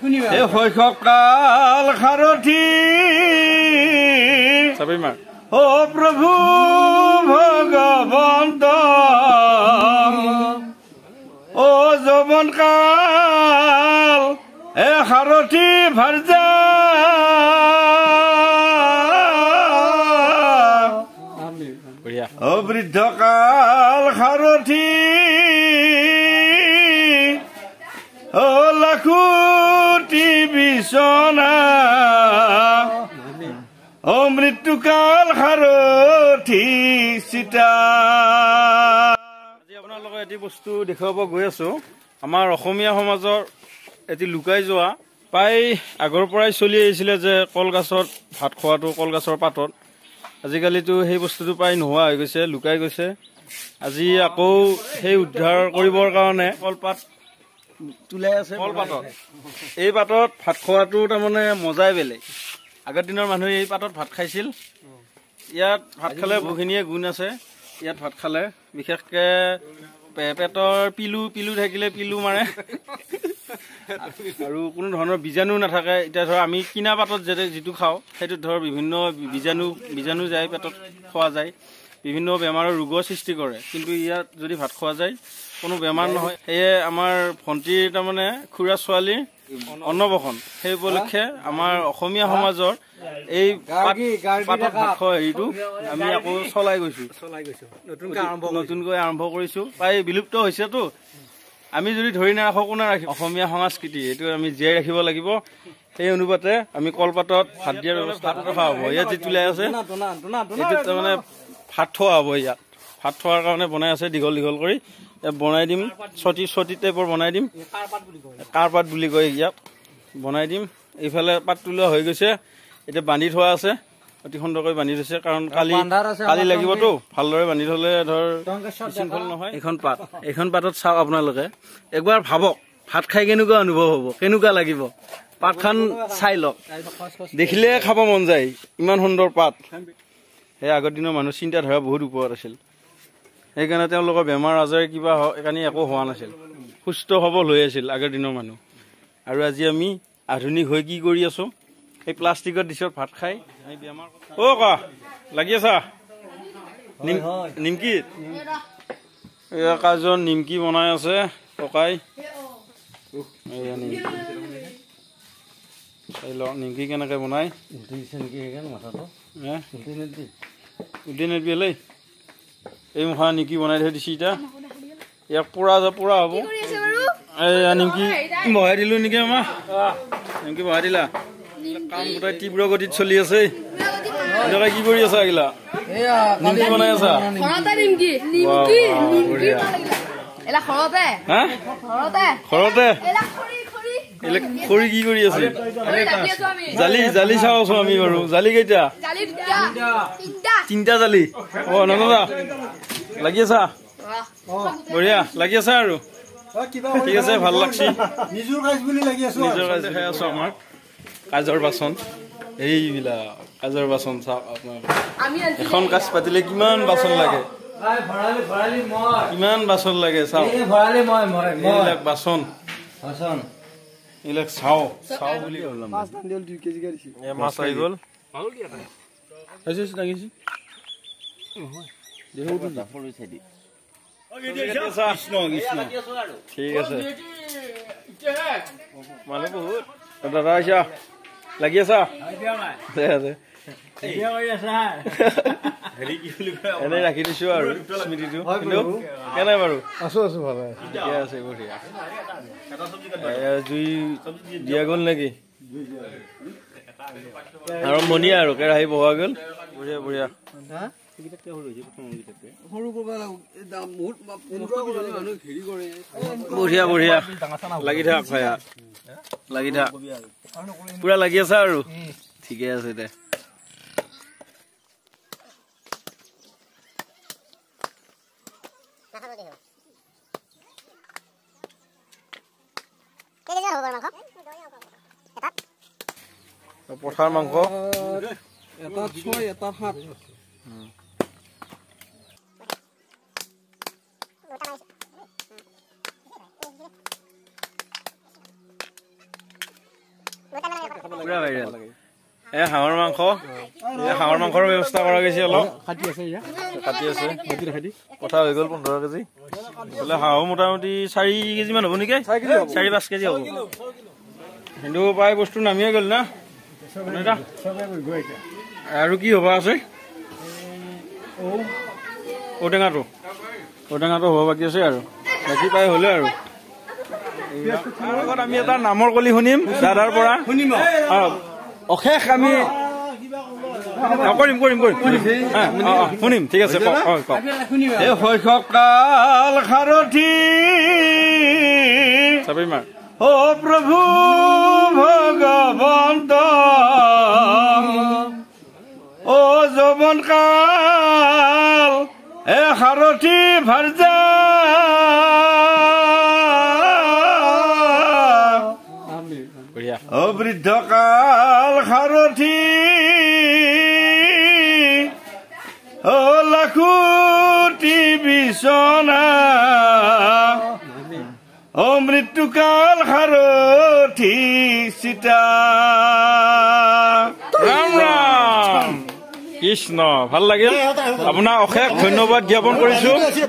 শুনিবা শৈশৱকাল সাৰথি অ প্ৰভু ভগৱন্ত অ যৌৱন কাল এ সাৰথি ভাৰ্যা বৃদ্ধ কাল সাৰথি অ লাখো বিচনা অমৃত্যু সাৰথি চিতা আজি আপোনালোকক এটি বস্তু দেখুৱাব গৈ আছো আমাৰ অসমীয়া সমাজৰ এটি লুকাই যোৱা প্ৰায় আগৰ পৰাই চলি আহিছিলে যে কলগছত ভাত খোৱাটো কলগছৰ পাতত আজিকালিতো সেই বস্তুটো প্ৰায় নোহোৱা হৈ গৈছে লুকাই গৈছে আজি আকৌ সেই উদ্ধাৰ কৰিবৰ কাৰণে কলপাত তোলাই আছে এই পাতত ভাত খোৱাটো তাৰমানে মজাই বেলেগ আগৰ দিনৰ মানুহে এই পাতত ভাত খাইছিল ইয়াত ভাত খালে বহুখিনিয়ে গুণ আছে ইয়াত ভাত খালে বিশেষকে পেটৰ পিলু পিলু থাকিলে পিলু মাৰে আৰু কোনো ধৰণৰ বীজাণু নাথাকে এতিয়া ধৰক আমি কিনা পাতত যিটো খাওঁ সেইটোত ধৰ বিভিন্ন বীজাণু বীজাণু যায় পেটত খোৱা যায় বিভিন্ন বেমাৰৰ ৰোগৰ সৃষ্টি কৰে কিন্তু ইয়াত যদি ভাত খোৱা যায় কোনো বেমাৰ নহয় সেয়ে আমাৰ ভণ্টিৰ তাৰমানে খুৰা ছোৱালীৰ অন্নবহন সেই উপলক্ষে আমাৰ অসমীয়া সমাজৰ এই হেৰিটো আমি আকৌ চলাই গৈছো নতুনকৈ আৰম্ভ কৰিছো প্ৰায় বিলুপ্ত হৈছেতো আমি যদি ধৰি নাৰাখো কোনে ৰাখিম অসমীয়া সংস্কৃতি এইটো আমি জীয়াই ৰাখিব লাগিব সেই অনুপাতে আমি কলপাতত ভাত দিয়াৰ ব্যৱস্থা ৰখা হ'ব ইয়াত যি তুলাই আছে তাৰমানে ভাত থোৱা হ'ব ইয়াত ভাত থোৱাৰ কাৰণে বনাই আছে দীঘল দীঘল কৰি বনাই দিম চতি চতি টাইপৰ বনাই দিম কাৰ পাত বুলি কয় ইয়াত বনাই দিম এইফালে পাতটো লোৱা হৈ গৈছে এতিয়া বান্ধি থোৱা আছে অতি সুন্দৰকৈ বান্ধি থৈছে কাৰণ কালি কালি লাগিবতো ভালদৰে বান্ধি থলে ধৰ নহয় এইখন পাত এইখন পাতত চাওক আপোনালোকে একবাৰ ভাবক ভাত খাই কেনেকুৱা অনুভৱ হ'ব কেনেকুৱা লাগিব পাতখন চাই লওক দেখিলে খাব মন যায় ইমান সুন্দৰ পাত সেই আগৰ দিনৰ মানুহ চিন্তাধাৰা বহুত ওপৰত আছিল সেইকাৰণে তেওঁলোকৰ বেমাৰ আজাৰ কিবা সেইকাৰণে একো হোৱা নাছিল সুস্থ সবল হৈ আছিল আগৰ দিনৰ মানুহ আৰু আজি আমি আধুনিক হৈ কি কৰি আছোঁ সেই প্লাষ্টিকৰ ডিছত ভাত খাই অ' ক লাগি আছা নিমকি এক নিমকি বনাই আছে ককাই এই লওক নিমকি কেনেকৈ বনাই উল্টি দিছে নেকি মাথাটো হে উল্টি নেদি উল্টি নেদি এলেই এই মুখা নিমকি বনাই থৈ দিছে এতিয়া ইয়াক পোৰা পোৰা হ'ব এই নিমকি বহাই দিলোঁ নেকি আমাৰ নিমকি বহাই দিলা কাম গোটাই তীব্ৰ গতিত চলি আছে কি কৰি আছা এইগিলা নিমকি বনাই আছা ঘৰতে ঘৰতে এলে খৰি কি কৰি আছে জালি জালি চাওঁ আমি বাৰু জালি কেইটা তিনিটা জালি অ নন্দা লাগি আছা বঢ়িয়া লাগি আছা আৰু ঠিক আছে ভাল লাগছি নিজৰ কাজ দেখাই আছো আমাক কাজৰ বাচন এইবিলাক কাজৰ বাচন চাওক আপোনাৰ এখন কাজ পাতিলে কিমান বাচন লাগে কিমান বাচন লাগে চাওক বাচন বাচন ইলেক চাও চাও বুলি হল মাছ দান দিল 2 কেজি গাইছি এ মাছ আই গল পাউল দি আতা হাইছ হাইছ লাগিছি হয় দেহু দা ফল হৈছে দি ওই দি যা কৃষ্ণ কৃষ্ণ ঠিক আছে কে হে মানে বহুত দাদা আইছা লাগি আছা আই দিয়া মাই দে দে এতিয়া কৰি আছা হেৰি কি বুলি কয় এনেই ৰাখি দিছো আৰু স্মৃতিটো কিন্তু কেনে বাৰু আছো আছো ভালে ঠিকে আছে বঢ়িয়া জুই দিয়া গ'ল নেকি আৰম্ভণি আৰু কেৰাহী বহোৱা গ'ল বঢ়িয়া বঢ়িয়া বঢ়িয়া বঢ়িয়া লাগি থাক ভায়া লাগি থাক পুৰা লাগি আছা আৰু ঠিকে আছে দে খাব দেখো কেতিয়া হ'ব মাংস পথাৰ মাংস এটা ছয় এটা সাত ভাইৰেল লাগে হাঁহৰ মাংস হাঁহৰ মাংসৰ ব্যৱস্থা কৰা গৈছে অলপ কাটি আছে কাটি আছে কথা হৈ গল পোন্ধৰ কেজি বোলে হাঁহো মোটামুটি চাৰি কেজিমান হ'ব নেকি চাৰি পাঁচ কেজি হ'ব কিন্তু প্ৰায় বস্তু নামিয়ে গ'ল না আৰু কি হ'ব আছে ঔটেঙাটো ঔটেঙাটো হ'ব বাকী আছে আৰু বাকী প্ৰায় হ'লে আৰু আমি এটা নামৰ কলি শুনিম দাদাৰ পৰা শুনিম অশেষ আমি কৰিম কৰিম কৰিম শুনিম ঠিক আছে শৈশৱকাল সাৰথি চাবি মা অ প্ৰভু ভগৱন্ত অ যৱন কাল এ সাৰথি ভাৰ্যা ও বৃদ্ধ কাল সারথি ও লাখুটি বিছনা মৃত্যুকাল সারথি সীতা রাম রাম কৃষ্ণ ভাল লাগিল আপনার অশেষ ধন্যবাদ জ্ঞাপন কৰিছো